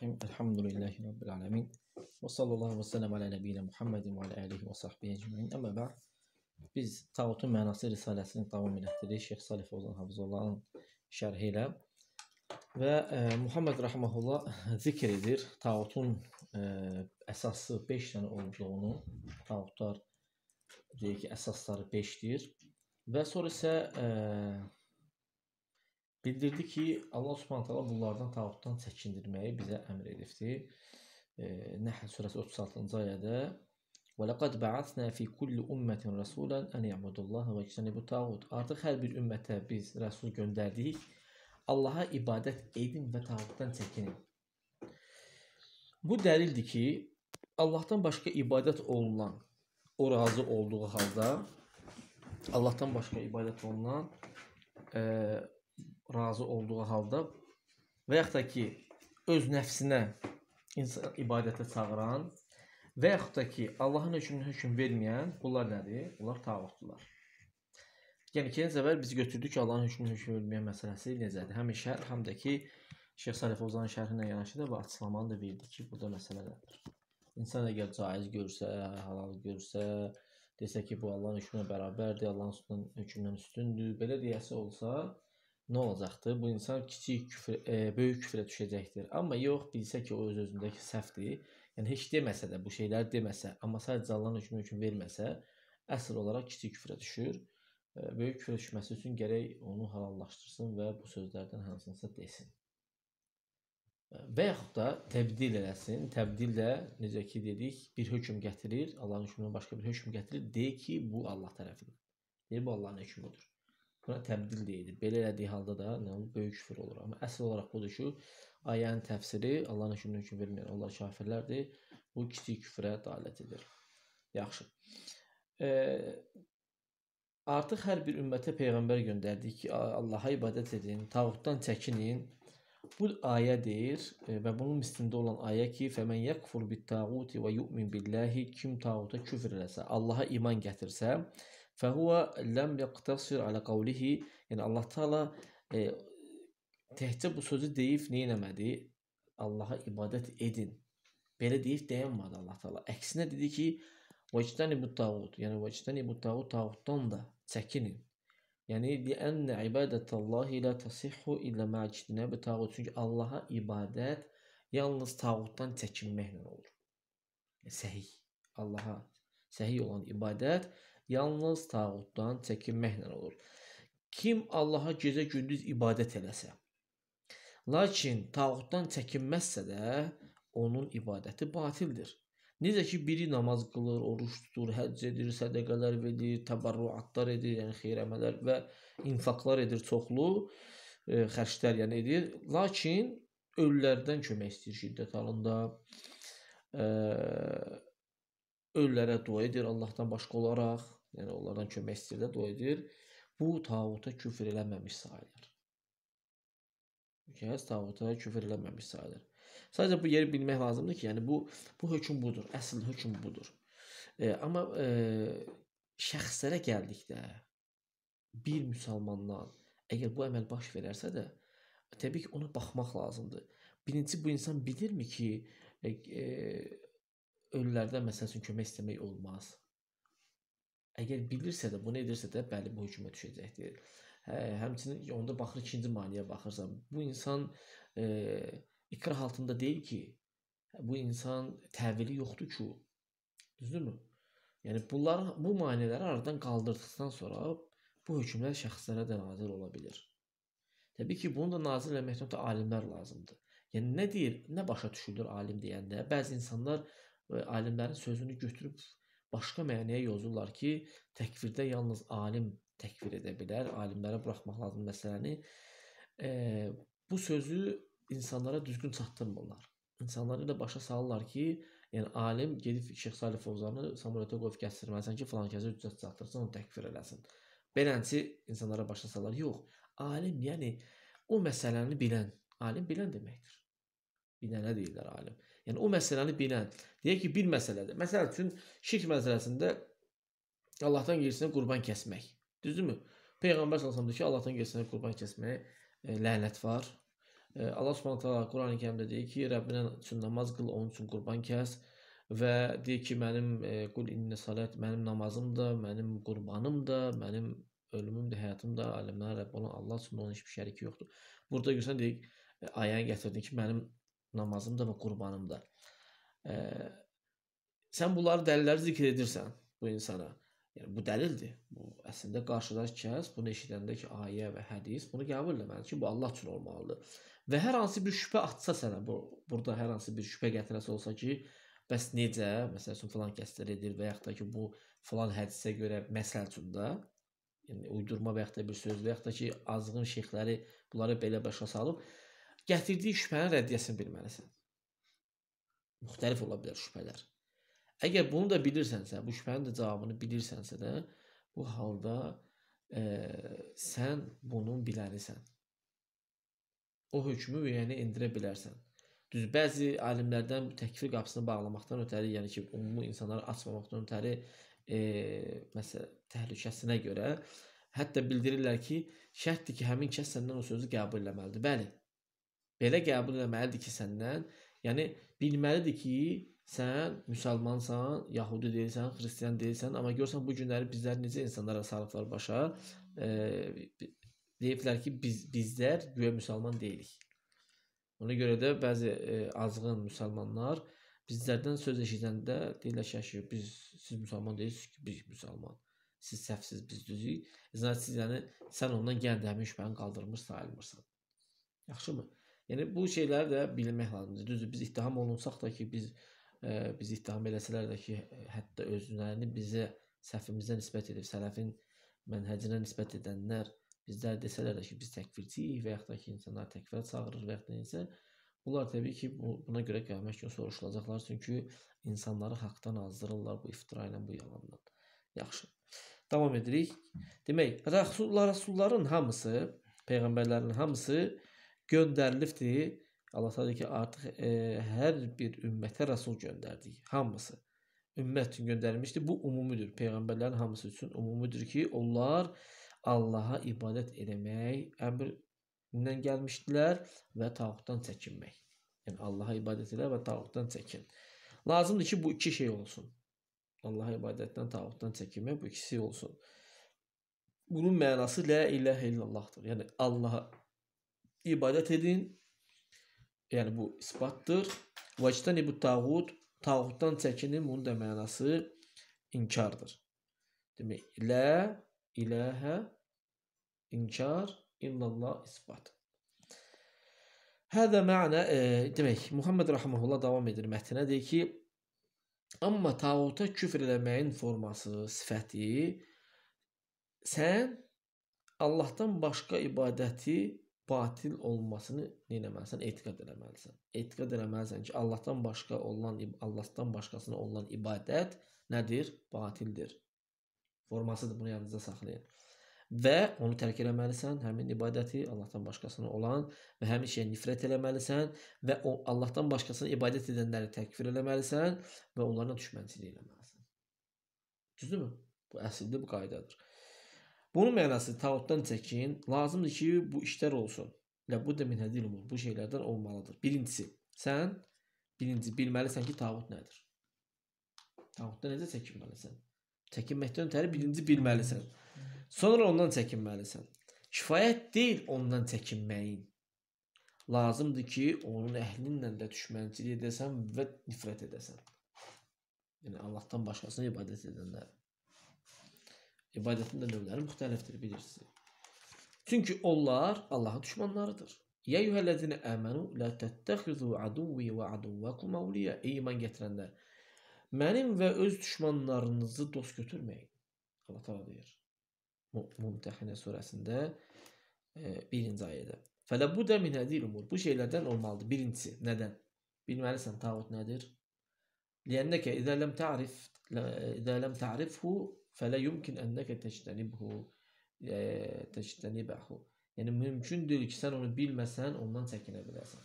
Bismillahirrahmanirrahim. Elhamdülillahi Rabbil alemin. Ve sallallahu ve sellem ala nebiyyina Muhammedin ve ala alihi ve sahbihi ecmain. Amma ba'd. Biz Tağutun Mənası Risaləsini davam etdiririk. Şeyx Salih Fozan Hafızullahın şərhi ilə. Və e, Muhammed Rahmanullah zikr edir Tağutun e, əsası 5 dənə olduğunu. Tağutlar deyir ki, əsasları 5-dir. Və sonra isə e, Bildirdi ki, Allah Subhanahu taala bunlardan tağutdan çəkindirməyi bizə əmr edibdi. E, Nəhl surəsi 36-cı ayədə "Və laqad ba'asna fi kulli ummatin rasulan an ya'budullaha və yajtanibu tağut." Artıq hər bir ümmətə biz rəsul göndərdik. Allaha ibadət edin və tağutdan çəkinin. Bu dəlildir ki, Allahdan başqa ibadət olunan, o razı olduğu halda Allahdan başqa ibadət olunan e, razı olduğu halda və yaxud da ki, öz nəfsinə insan ibadətə çağıran və yaxud da ki, Allahın hökmünə hökm verməyən bunlar nədir? Bunlar tağutdular. Yəni ki, əvvəl biz götürdük Allahın hökmünə hökm verməyən məsələsi necədir? Həm şərh, həm də ki, Şeyx Səlif Ozanın şərhinə yanaşı da bu açıqlamanı da verdi ki, bu da məsələ nədir? İnsan əgər caiz görsə, halal görsə, desə ki, bu Allahın hökmünə bərabərdir, Allahın hökmündən üstündür, belə deyəsi olsa, nə olacaqdır? Bu insan kiçik küfr, e, böyük küfrə düşəcəkdir. Amma yox, bilsə ki, o öz özündəki səhvdir. Yəni heç deməsə də bu şeylər deməsə, amma sadəcə Allahın hökmü hökm verməsə, əsl olaraq kiçik küfrə düşür. E, böyük küfrə düşməsi üçün gərək onu halallaşdırsın və bu sözlərdən hansınsa desin. E, və yaxud da təbdil eləsin. Təbdil də necə ki dedik, bir hökm gətirir, Allahın hökmündən başqa bir hökm gətirir, deyir ki, bu Allah tərəfindən. Deyir bu Allahın hökmüdür. Buna təbdil deyilir. Belə elədiyi halda da nə olur? Böyük küfür olur. Amma əsl olaraq budur ki, ayənin təfsiri Allahın hökmünü hökm verməyən onlar kafirlərdir. Bu kiçik küfrə dalət edir. Yaxşı. E, artıq hər bir ümmətə peyğəmbər göndərdik ki, Allah'a ibadət edin, tağutdan çəkinin. Bu ayə deyir e, və bunun üstündə olan ayə ki, "Fəmən yakfur bit-tağuti və yu'min billahi" kim tağuta küfr eləsə, Allah'a iman gətirsə, فهو لم يقتصر على qavlihi yəni Allah Taala e, təkcə bu sözü deyib nə etmədi? Allaha ibadət edin. Belə deyib dayanmadı Allah Taala. Əksinə dedi ki, "Vəctəni bu tağut", yəni vəctəni bu tağut tağutdan da çəkinin. Yəni li'an ibadatullahi la tasihhu illa ma ijtinab tağut. Çünki Allaha ibadət yalnız tağutdan çəkinməklə olur. Səhih. Allaha səhih olan ibadət yalnız tağutdan çəkinməklə olur. Kim Allaha gecə gündüz ibadət eləsə, lakin tağutdan çəkinməzsə də onun ibadəti batildir. Necə ki biri namaz qılır, oruç tutur, həcc edir, sədaqələr verir, təbarruatlar edir, yəni xeyrəmələr və infaqlar edir çoxlu e, xərclər yəni edir. Lakin ölülərdən kömək istəyir şiddət halında. E, ölülərə dua edir Allahdan başqa olaraq. Yəni onlardan kömək istəyir də, dua edir. Bu tağuta küfr eləməmiş sayılır. Kəs tağuta küfr eləməmiş sayılır. Sadəcə bu yeri bilmək lazımdır ki, yəni bu bu hökm budur, əsl hökm budur. E, amma e, şəxslərə gəldikdə bir müsəlmandan əgər bu əməl baş verərsə də təbii ki, ona baxmaq lazımdır. Birinci bu insan bilirmi ki, e, e, ölülərdən məsəl üçün kömək istəmək olmaz. Əgər bilirsə də, bunu edirsə də, bəli, bu hökmə düşəcəkdir. Hə, həmçinin onda baxır ikinci maneəyə baxırsan. Bu insan e, ikrah altında deyil ki, bu insan təvili yoxdur ki. Düzdürmü? Yəni bunlar bu maneələri aradan qaldırdıqdan sonra bu hökmlər şəxslərə də nazil ola bilir. Təbii ki, bunu da nazil eləmək üçün alimlər lazımdır. Yəni nə deyir, nə başa düşülür alim deyəndə? Bəzi insanlar e, alimlərin sözünü götürüb başqa mənaya yozurlar ki, təkvirdə yalnız alim təkvir edə bilər. Alimlərə buraxmaq lazım məsələni. E, bu sözü insanlara düzgün çatdırmırlar. İnsanları da başa salırlar ki, yəni alim gedib Şeyx Salih Fovzanı Samuel Toqov gətirməlisən ki, falan kəsə hüccət çatdırsın, onu təkfir eləsin. Beləncə insanlara başa salırlar. Yox, alim yəni o məsələni bilən, alim bilən deməkdir. Bilənə deyirlər alim. Yəni o məsələni bilən. Deyək ki, bir məsələdir. Məsəl üçün şirk məsələsində Allahdan gerisinə qurban kəsmək. Düzdürmü? Peyğəmbər sallallahu əleyhi ki, Allahdan gerisinə qurban kəsməyə e, lənət var. E, Allah Subhanahu taala Qurani-Kərimdə deyir ki, Rəbbinə üçün namaz qıl, onun üçün qurban kəs və deyir ki, mənim e, qul inni salat mənim namazımdır, mənim qurbanımdır, mənim ölümümdür, həyatımdır, aləmlərin Rəbbi olan Allah üçün onun heç bir şəriki yoxdur. Burada görsən deyir, e, ayəni gətirdin ki, mənim namazımda və qurbanımda. E, sən bunları dəlilləri zikr edirsən bu insana. Yəni bu dəlildir. Bu əslində qarşıdakı kəs bunu eşidəndə ki, ayə və hədis bunu qəbul etməlidir ki, bu Allah üçün olmalıdır. Və hər hansı bir şübhə atsa sənə, bu burada hər hansı bir şübhə gətirəsə olsa ki, bəs necə, məsəl üçün falan kəslər edir və yaxud da ki, bu falan hədisə görə məsəl üçün də yəni uydurma və yaxud da bir söz və yaxud da ki, azğın şeyxləri bunları belə başa salıb gətirdiyi şübhənin rəddiyəsini bilməlisən. Müxtəlif ola bilər şübhələr. Əgər bunu da bilirsənsə, bu şübhənin də cavabını bilirsənsə də, bu halda e, sən bunun bilərisən. O hökmü müəyyənə endirə bilərsən. Düz bəzi alimlərdən təkfir qapısını bağlamaqdan ötəri, yəni ki, ümumi insanları açmamaqdan ötəri, e, məsəl təhlükəsinə görə hətta bildirirlər ki, şərtdir ki, həmin kəs səndən o sözü qəbul etməlidir. Bəli, belə qəbul etməlidir ki, səndən, yəni bilməlidir ki, sən müsəlmansan, yəhudi deyilsən, xristian deyilsən, amma görsən bu günləri bizlər necə insanlara sarıqlar başa e, deyiblər ki, biz bizlər güya müsəlman deyilik. Ona görə də bəzi e, azğın müsəlmanlar bizlərdən söz eşidəndə deyirlər ki, şey, biz siz müsəlman deyilsiniz ki, biz müsəlman. Siz səhvsiz, biz düzük. E, Zaten siz yəni sən ondan gəndə həmin şübhəni qaldırmış sayılmırsan. Yaxşımı? Yəni bu şeyləri də bilmək lazımdır. Düzdür, biz ittiham olunsaq da ki, biz e, biz ittiham eləsələr də ki, hətta özlərini bizə səhvimizə nisbət edib, sələfin mənhecinə nisbət edənlər bizlər desələr də ki, biz təkfirçiyik və yaxud da ki, insanlar təkfirə çağırır və yaxud da isə bunlar təbii ki, bu, buna görə qiyamət günü soruşulacaqlar, çünki insanları haqqdan azdırırlar bu iftira ilə, bu yalanla. Yaxşı. Davam edirik. Demək, rəsullar, rəsulların hamısı, peyğəmbərlərin hamısı göndərilibdir. Allah təala ki, artıq e, hər bir ümmətə rəsul göndərdik, hamısı. Ümmət üçün göndərilmişdir. Bu ümumidir. Peyğəmbərlərin hamısı üçün ümumidir ki, onlar Allaha ibadət etmək əmrindən gəlmişdilər və tağutdan çəkinmək. Yəni Allaha ibadət elə və tağutdan çəkin. Lazımdır ki, bu iki şey olsun. Allaha ibadətdən, tağutdan çəkinmək bu ikisi olsun. Bunun mənası la ilahə illallahdır. Yəni Allaha ibadət edin. Yəni bu isbatdır. Vəctəni bu tağut, tağutdan çəkinin bunun da mənası inkardır. Demək, la ilahə inkar illallah isbat. Hədə məna e, demək, Muhammed rahmehullah davam edir mətnə deyir ki, amma tağuta küfr eləməyin forması, sifəti sən Allahdan başqa ibadəti batil olmasını eləməlisən, etiqad eləməlisən. Etiqad eləməlisən ki, Allahdan başqa olan Allahdan başqasına olan ibadət nədir? Batildir. Formasıdır, bunu yadınızda saxlayın. Və onu tərk eləməlisən, həmin ibadəti Allahdan başqasına olan və həmin şeyə nifrət eləməlisən və o Allahdan başqasına ibadət edənləri təkfir eləməlisən və onlarla düşmənçilik eləməlisən. Düzdürmü? Bu əsildir, bu qaydadır. Bunun mənası tağutdan çəkin, lazımdır ki, bu işlər olsun. Və bu da minhədil umur, bu şeylərdən olmalıdır. Birincisi, sən birinci bilməlisən ki, tağut nədir? Tağutdan necə çəkinməlisən? Çəkinməkdən ötəri birinci bilməlisən. Sonra ondan çəkinməlisən. Kifayət deyil ondan çəkinməyin. Lazımdır ki, onun əhlinlə də düşmənçilik edəsən və nifrət edəsən. Yəni Allahdan başqasına ibadət edənlər. İbadətin də növləri müxtəlifdir, bilirsiniz. Çünki onlar Allahın düşmanlarıdır. Ya yuhellezine əmənu la tətəxizu aduvvi və aduvvakum avliya. Ey iman gətirənlər, mənim və öz düşmanlarınızı dost götürməyin. Allah təala deyir. Mümtəhinə surəsində 1-ci e, ayədə. Fələ bu da min hədil umur. Bu şeylərdən olmalıdır. Birincisi, nədən? Bilməlisən tağut nədir? Liyənnəkə idə ləm ta'rif idə ləm ta'rifhu Fələ yumkin ənnəkə təctənibhu, təctənibəhu. Yəni mümkün deyil ki, sən onu bilməsən, ondan çəkinə biləsən.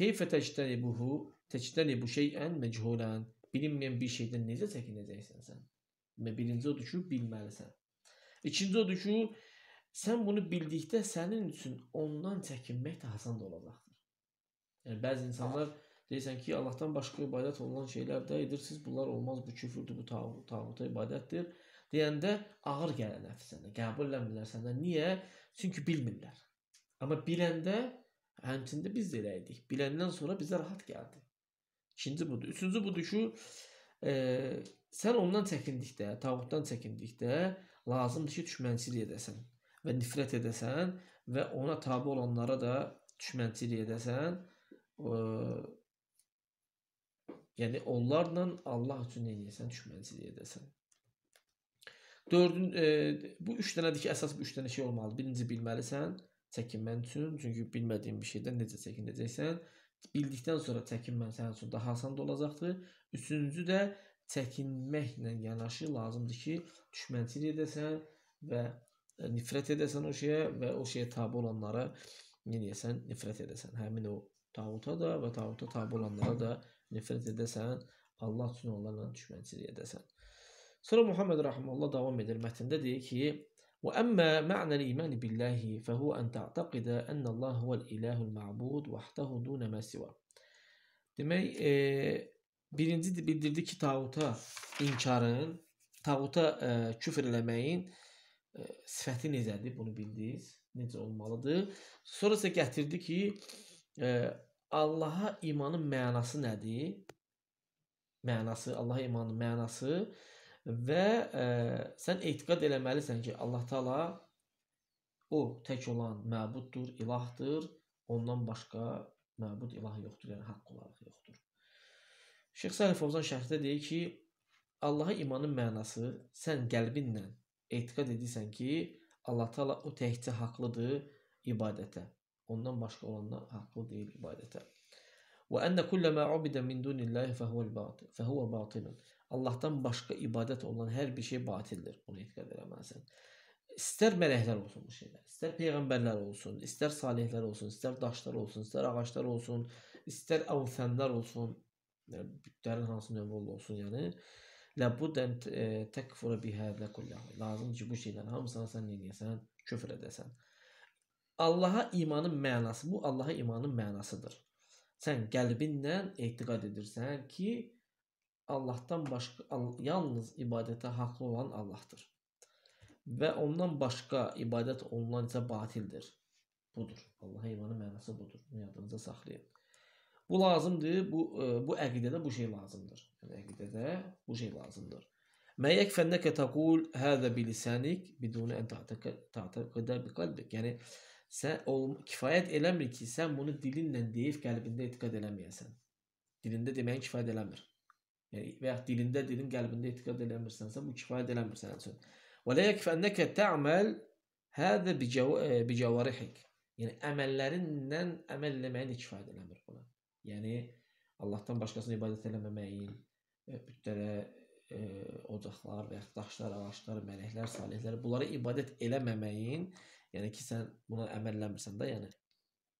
Keyfə təctənibuhu, təctənibu şeyən məchulən. Bilinməyən bir şeydən necə çəkinəcəksən sən? Birinci odur ki, bilməlisən. İkinci odur ki, sən bunu bildikdə sənin üçün ondan çəkinmək də asan da olacaqdır. Yəni bəzi insanlar ha Deyirsən ki, Allahdan başqa ibadət olunan şeylər də edirsiniz. Bunlar olmaz, bu küfrdür, bu tağut, tağuta ibadətdir. Deyəndə ağır gəlir nəfsinə. Qəbul eləmirlər səndən. Niyə? Çünki bilmirlər. Amma biləndə həmçində biz də elə idik. Biləndən sonra bizə rahat gəldi. İkinci budur. Üçüncü budur ki, e, sən ondan çəkindikdə, tağutdan çəkindikdə lazımdır ki, düşmənçilik edəsən və nifrət edəsən və ona tabe olanlara da düşmənçilik edəsən. E, Yəni onlarla Allah üçün nə edəsən, düşmənçilik edəsən. Dördün e, bu 3 dənədir ki, əsas bu 3 dənə şey olmalı. Birinci bilməlisən çəkinmən üçün, çünki bilmədiyin bir şeydən necə çəkinəcəksən. Bildikdən sonra çəkinmən sənin üçün daha asan da olacaqdır. Üçüncü də çəkinməklə yanaşı lazımdır ki, düşmənçilik edəsən və nifrət edəsən o şeyə və o şeyə tabe olanlara nə deyəsən, nifrət edəsən. Həmin o Tavuta da və tavuta tabi olanlara da nifrət edəsən, Allah üçün onlarla düşmənçilik edəsən. Sonra Muhammed rahmehullah davam edir mətndə deyir ki: "Və əmmə mə'nəl iman billahi fəhu an ta'taqidə ennallaha huvel ilahul ma'bud vahdehu dunə məsivə." Demək, e, birinci bildirdi ki, tağuta inkarın, tağuta e, küfr eləməyin e, sifəti necədir? Bunu bildiniz. Necə olmalıdır? Sonra isə gətirdi ki, e, Allaha imanın mənası nədir? Mənası, Allaha imanın mənası və ə, e, sən etiqad eləməlisən ki, Allah Taala o tək olan məbuddur, ilahdır. Ondan başqa məbud ilah yoxdur, yəni haqq olaraq yoxdur. Şeyx Səlif Fovzan şərhdə deyir ki, Allaha imanın mənası sən qəlbinlə etiqad edirsən ki, Allah Taala o təkcə haqlıdır ibadətə. Ondan başqa olanlar haqlı deyil ibadətə. Və ənə kullə mə ubidə min dunillahi fəhuvəl batil. Fəhuvə batilun. Allahdan başqa ibadət olan hər bir şey batildir. Bunu etiqad eləməlisən. İstər mələklər olsun bu şeylər, istər peyğəmbərlər olsun, istər salihlər olsun, istər daşlar olsun, istər ağaclar olsun, istər əvsənlər olsun, bütlərin hansı növü olsun, yəni Ləbbudən təkfura bihə ləkullahu. Lazım ki, bu şeylərin hamısına sən eləyəsən, küfr edəsən. Allaha imanın mənası bu Allaha imanın mənasıdır. Sən qəlbinlə etiqad edirsən ki, Allahdan başqa yalnız ibadətə haqlı olan Allahdır. Və ondan başqa ibadət olunan isə batildir. Budur. Allaha imanın mənası budur. Bunu yadınızda saxlayın. Bu lazımdır. Bu e, bu əqidədə bu şey lazımdır. Yəni əqidədə bu şey lazımdır. Mə yəkfənnəkə təqul həzə bilisanik bidun ən ta'təqədə biqalbik. Yəni sən olm kifayət eləmir ki, sən bunu dilinlə deyib qəlbində etiqad eləməyəsən. Dilində deməyin kifayət eləmir. Yəni və ya dilində dedin qəlbində etiqad eləmirsənsə bu kifayət eləmir sənin üçün. Və la yakfi annaka ta'mal hada bi jawarihik. E, yəni əməllərinlə əməl eləməyin də kifayət eləmir buna. Yəni Allahdan başqasına ibadət eləməməyin, bütlərə e, ocaqlar və ya daşlar, ağaclar, mələklər, salihlər bunlara ibadət eləməməyin Yəni ki, sən buna əməlləmirsən də, yəni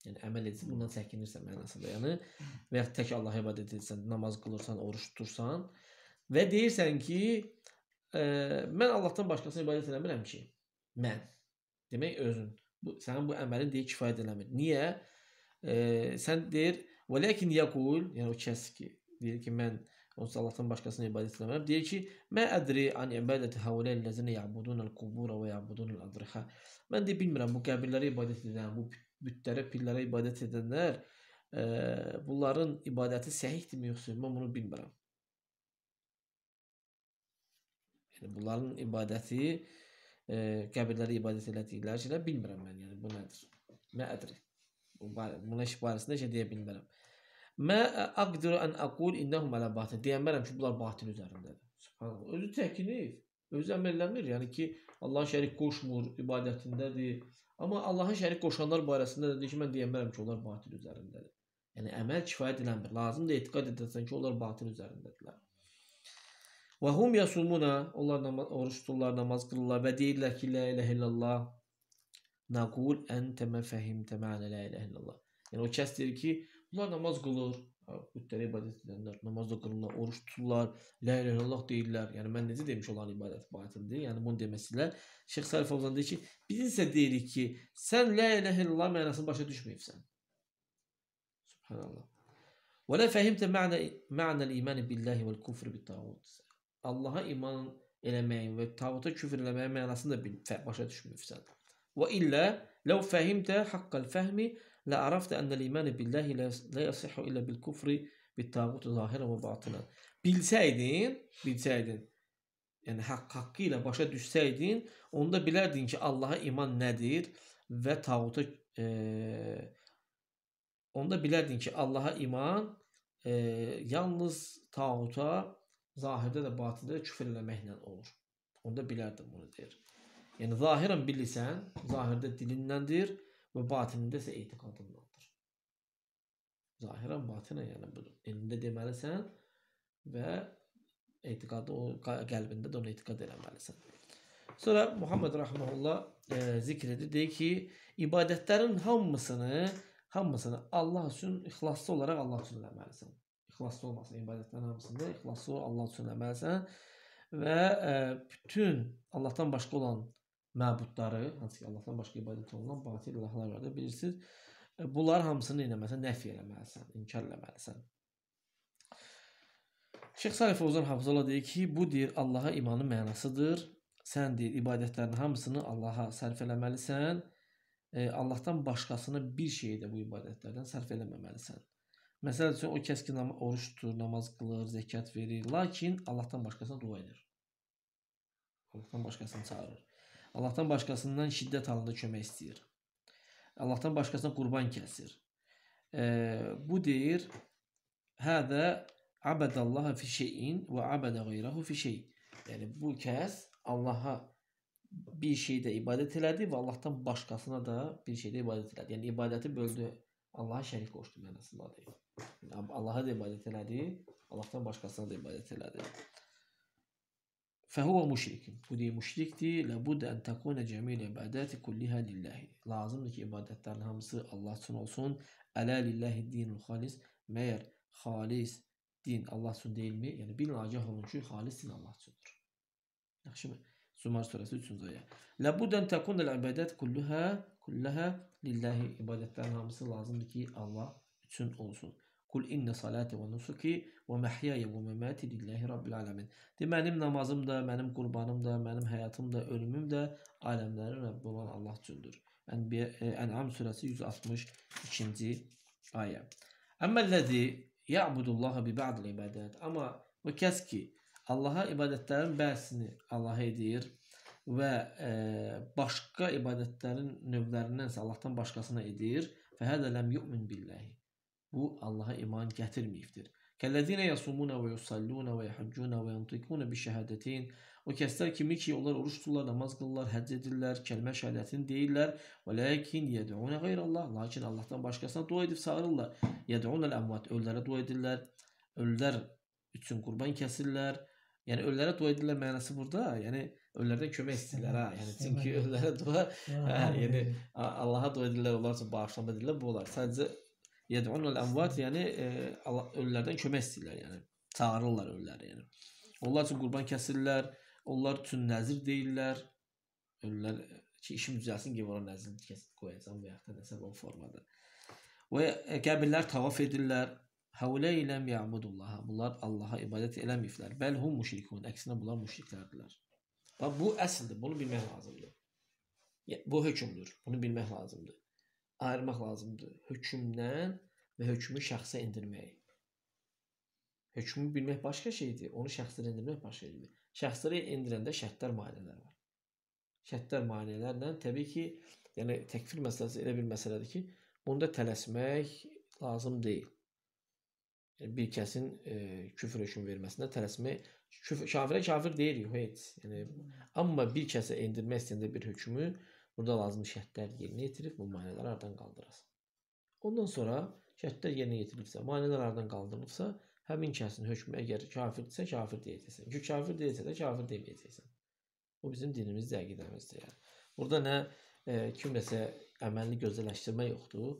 yəni əməl edirsən, bundan çəkinirsən mənasında. Yəni və ya tək Allah'a ibadət edirsən, namaz qılırsan, oruç tutursan və deyirsən ki, ə, mən Allahdan başqasına ibadət eləmirəm ki, mən. Demək özün. Bu sənin bu əməlin deyə kifayət eləmir. Niyə? Ə, sən deyir, "Velakin yaqul", yəni o kəs ki, deyir ki, mən Onsuz Allah'tan başkasına ibadet etmeler. Diyor ki Mə ədri an ibadəti hauləyil ləzinə ya'budunəl qubura və ya'budunəl adriha. Mən de bilmirəm bu qəbirlərə ibadət edən, bu bütlərə, pillərə ibadət edənlər e, bunların ibadəti səhihdirmi yoxsa mən bunu bilmirəm. Yəni bunların ibadəti e, qəbirlərə ibadət elədikləri şeylər bilmirəm mən. Yəni bu nədir? Mə ədri. Bu, buna iş barəsində şey deyə bilmirəm. Mə aqdiru an aqul innahum ala batil. Deyəmərəm ki, bunlar batil üzərindədir. Subhanallah. Özü təkinif, özü əməlləmir. Yəni ki, Allah şərik qoşmur ibadətindədir. Amma Allaha şərik qoşanlar barəsində də deyir ki, mən deyəmərəm ki, onlar batil üzərindədir. Yəni əməl kifayət edəndir. Lazımdır etiqad edəsən ki, onlar batil üzərindədirlər. Və hum yasumuna, onlar namaz, oruç tuturlar, namaz qılırlar və deyirlər ki, la ilahə illallah. Naqul entə mə fəhimtə məna la ilahə illallah. Yəni o kəs deyir ki, Bunlar namaz qılır, bütlərə ibadət edənlər namaz da qılırlar, oruç tuturlar, la ilahe illallah deyirlər. Yəni mən necə demiş olan ibadət batildir? Yəni bunu deməsinlər. Şeyx Salih Fəvzan deyir ki, biz isə deyirik ki, sən la ilahe illallah mənasını başa düşməyibsən. Subhanallah. Və la fəhimtə məna məna iman billahi və kufr bi tağut. Allaha iman eləməyin və tağuta küfr eləməyin mənasını da başa düşməyibsən. Və illə لو فهمت حق الفهم لعرفت أن الإيمان بالله لا يصح إلا بالكفر بالtağut zahirə və batına. Bilsəydin, bilsəydin, yəni haqq haqqı ilə başa düşsəydin, onda bilərdin ki, Allaha iman nədir və tağuta e, onda bilərdin ki, Allaha iman e, yalnız tağuta zahirdə də batində də küfr eləməklə olur. Onda bilərdin bunu deyir. Yəni zahirən bilirsən, zahirdə dilindəndir Və batinində isə etiqadındandır. Zahirən batinə yəni budur. Elində deməlisən və etiqadı o qəlbində də onu etiqad eləməlisən. Sonra Muhammed rahmehullah e, zikr edir, deyir ki, ibadətlərin hamısını, hamısını Allah üçün ixlaslı olaraq Allah üçün eləməlisən. İxlaslı olmasın ibadətlərin hamısını, ixlaslı Allah üçün eləməlisən və e, bütün Allahdan başqa olan məbudları, hansı ki Allahdan başqa ibadət olunan batil ilahlar var da bilirsiniz. E, Bunlar hamısını eləməsən, nəfi eləməlisən, inkar eləməlisən. Şeyx Salih Fəuzan Hafızullah deyir ki, bu deyir Allaha imanın mənasıdır. Sən deyir ibadətlərin hamısını Allaha sərf eləməlisən. E, Allahdan başqasına bir şeyi də bu ibadətlərdən sərf eləməməlisən. Məsəl üçün o kəs ki, nam oruç tutur, namaz qılır, zəkat verir, lakin Allahdan başqasına dua edir. Allahdan başqasını çağırır. Allahdan başqasından şiddət halında kömək istəyir. Allahdan başqasına qurban kəsir. E, bu deyir, hədə abədəllaha fi şeyin və abədə qeyrahu fi şey. Yəni, bu kəs Allaha bir şeydə ibadət elədi və Allahdan başqasına da bir şeydə ibadət elədi. Yəni, ibadəti böldü, Allaha şərik qoşdu mənasında deyil. Yəni, Allaha da ibadət elədi, Allahdan başqasına da ibadət elədi. فهو مشرك ودي müşrikdir. Labud en takuna cemil ibadati kulliha lillah. Lazımdır ki ibadətlərin hamısı Allah üçün olsun. Ələ lillahi dinul xalis. Məyər xalis din Allah üçün deyilmi? Yəni bilnagah olun ki, xalis din Allah üçündür. Yaxşımı? Zumar surəsi 3-cü ayə. Labud en takuna ibadat kulluha kullaha lillahi. İbadətlərin hamısı lazımdır ki, Allah üçün olsun. Kul inna salati və nusuki və məhyaya və məmati lillahi rabbil aləmin. De mənim namazım da, mənim qurbanım da, mənim həyatım da, ölümüm də aləmlərin Rəbbi olan Allah üçündür. E, Ənam surəsi 162-ci ayə. Əmməl-ləzi ya'budullaha bi ba'dil ibadət. Amma o kəs ki Allaha ibadətlərin bəzisini Allaha edir və e, başqa ibadətlərin növlərindən isə Allahdan başqasına edir. Fəhədə ləm yu'min billahi. Bu Allaha iman gətirməyibdir. Kəlləzinə yasumuna və yusalluna və yəhuccuna və yantikuna bi şəhadətin. O kəslər kimi ki, onlar oruç tuturlar, namaz qılırlar, həcc edirlər, kəlmə şəhadətini deyirlər. Və lakin yəd'una qeyrəllah, lakin Allahdan başqasına dua edib çağırırlar. Yəd'unəl əmvat, ölülərə dua edirlər. Ölülər üçün qurban kəsirlər. Yəni ölülərə dua edirlər mənası burada. Yəni ölülərdən kömək istəyirlər ha. Yəni çünki ölülərə dua, hə, yəni Allaha dua edirlər, onlar üçün bağışlanma edirlər. Bu olar. Sadəcə Yed'unul əmvat, yəni e, ölülərdən kömək istəyirlər, yəni çağırırlar ölüləri, yəni. Onlar üçün qurban kəsirlər, onlar üçün nəzir deyirlər. Ölülər ki, işim düzəlsin ki, ora nəzir kəsib qoyacam və ya da nəsə o formada. Və e, qəbirlər tavaf edirlər. Həulə ilə ya'budullaha. Bunlar Allaha ibadət eləməyiblər. Bəl hum müşrikun. Əksinə bunlar müşriklərdirlər. Bax bu əsldir. Bunu bilmək lazımdır. Bu hökmdür. Bunu bilmək lazımdır ayırmaq lazımdır. Hökmdən və hökmü şəxsə endirməyi. Hökmü bilmək başqa şeydir, onu şəxslərə endirmək başqa şeydir. Şəxslərə endirəndə şərtlər, maneələr var. Şərtlər, maneələrlə təbii ki, yəni təkfir məsələsi elə bir məsələdir ki, bunda tələsmək lazım deyil. Yəni bir kəsin e, küfr hökmü verməsində tələsmək küfr, kafirə kafir deyirik heç. Yəni amma bir kəsə endirmək istəyəndə bir hökmü Burada lazımı şərtlər yerinə yetirib bu maneələri aradan qaldırasın. Ondan sonra şərtlər yerinə yetirilibsə, maneələr aradan qaldırılıbsa, həmin kəsin hökmü əgər kafirdirsə, kafir deyəcəksən. Ki kafir deyilsə də kafir deməyəcəksən. Bu bizim dinimizdə, əqidəmizdə yəni. Burada nə e, kimləsə əməlini gözəlləşdirmək yoxdur,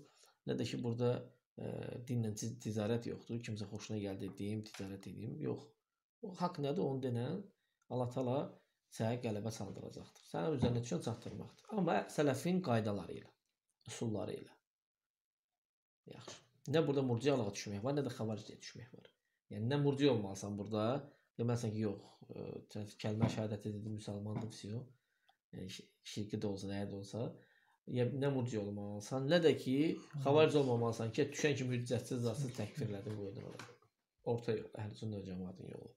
nə də ki burada e, dinlə ticarət yoxdur. Kimsə xoşuna gəldi deyim, ticarət edeyim. Yox. O haqq nədir? Onu denən Allah Taala sənə qələbə çaldıracaqdır. Sənə öz nəticəni çatdırmaqdır. Amma sələfin qaydaları ilə, üsulları ilə. Yaxşı. Nə burada murciyalığa düşmək var, nə də xavariciyə düşmək var. Yəni nə murci olmalısan burada, deməsən ki, yox, ə, kəlmə şahadəti dedi müsəlmandır, vəsiyo. Yəni şirki də olsa, nəyə də olsa, yəni nə murci olmalısan, nə də ki, xavaric olmamalısan ki, düşən kimi hüccətsiz, zatsız təkfirlədin bu yoldan. Orta yol, əhlüsünnə cəmaətin yolu.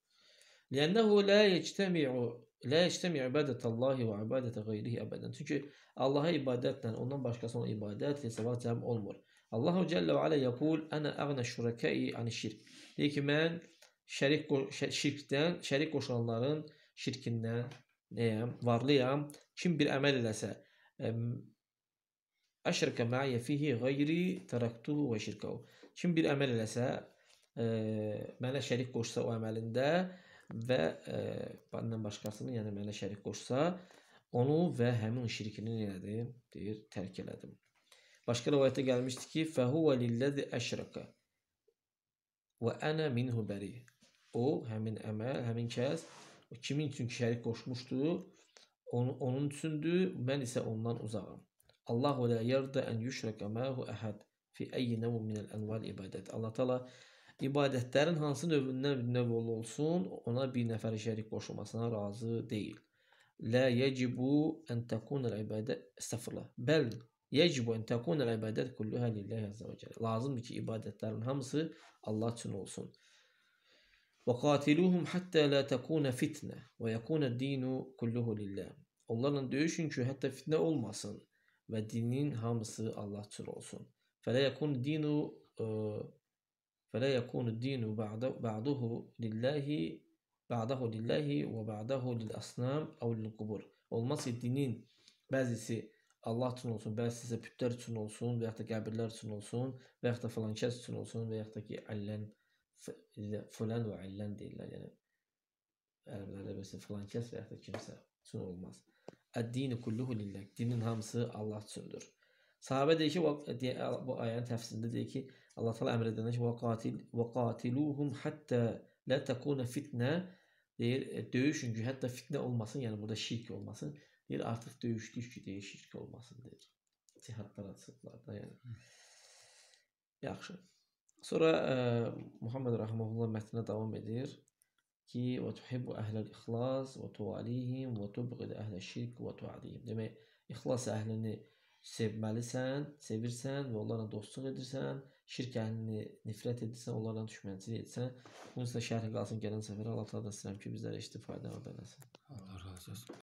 Lənnəhu la yectəmi'u Lə istəmi ibadət Allahi və ibadət qeyrihi əbədən. Çünki Allaha ibadətlə ondan başqasına ibadət hesabət cəm olmur. Allahu Cəllə və Alə yəqul, ənə əğnə şürəkəyi ani şirk. Deyir ki, mən şərik, şirkdən, şərik qoşanların şirkindən nəyəm, varlıyam. Kim bir əməl eləsə, əşrəkə məyə fihi qeyri tərəktuhu və şirkəhu. Kim bir əməl eləsə, ə, e, mənə şərik qoşsa o əməlində, və e, məndən başqasını, yəni mənə şərik qoşsa, onu və həmin şirkini elədim, deyir, tərk elədim. Başqa rivayətdə gəlmişdi ki, fəhuve lilləzi əşraka və ana minhu bari. O həmin əməl, həmin kəs o kimin üçün ki, şərik qoşmuşdu, onu, onun üçündür, mən isə ondan uzağam. Allahu la yerdə ən yüşrəkə məhu əhəd fi ayyi nəv minəl ənval ibadət. Allah təala İbadətlərin hansı növündən bir növ olsun, ona bir nəfər şərik qoşulmasına razı deyil. La yecibu en tekunel ibadet estağfurullah. Bəl yecibu en tekunel ibadet kulluha lillahi azze ve celle. Lazımdır ki ibadətlərin hamısı Allah üçün olsun. Ve qatiluhum hatta la tekuna fitne ve yekuna dinu kulluhu lillah. Onlarla döyüşün ki hatta fitne olmasın və dinin hamısı Allah üçün olsun. Fələ yekun dinu ıı, e, فلا يكون الدين بعض بعضه لله بعضه lillahi və ba'dahu lil-asnam aw lil-qubur. Olmaz ki, dinin bəzisi Allah üçün olsun, bəzisi bütlər üçün olsun, və ya da qəbirlər üçün olsun, və ya da falan kəs üçün olsun, və ya da ki, ələn fulan və ələn deyirlər, yəni ərəblərdə bəs falan kəs və ya da kimsə üçün olmaz. Ad-dinu kulluhu lillah. Dinin hamısı Allah üçündür. Sahabə deyir ki, bu ayənin təfsirində deyir ki, Allah təala əmr edəndə ki, "Vaqatil vaqatiluhum hatta la takuna fitnə" deyir, e, döyüşün ki, hətta fitnə olmasın, yəni burada şirk olmasın. Deyir, artıq döyüşdük ki, deyir, şirk olmasın deyir. Cihadlara çıxdıqlarda, yəni. Yaxşı. Sonra ə, e, Muhammed rahmehullah mətnə davam edir ki, "Və tuhibbu əhləl ixlas və tuvalihim və tubghid əhləş şirk və tuadihim." Demək, ixlas əhlini sevməlisən, sevirsən və onlarla dostluq edirsən, şirk əhlini nifrət edirsən, onlarla düşmənçilik etsən. Bunun isə şərhi qalsın gələn səfərə Allah təala sizə ki bizlərə istifadəni ordan eləsin. Allah razı olsun.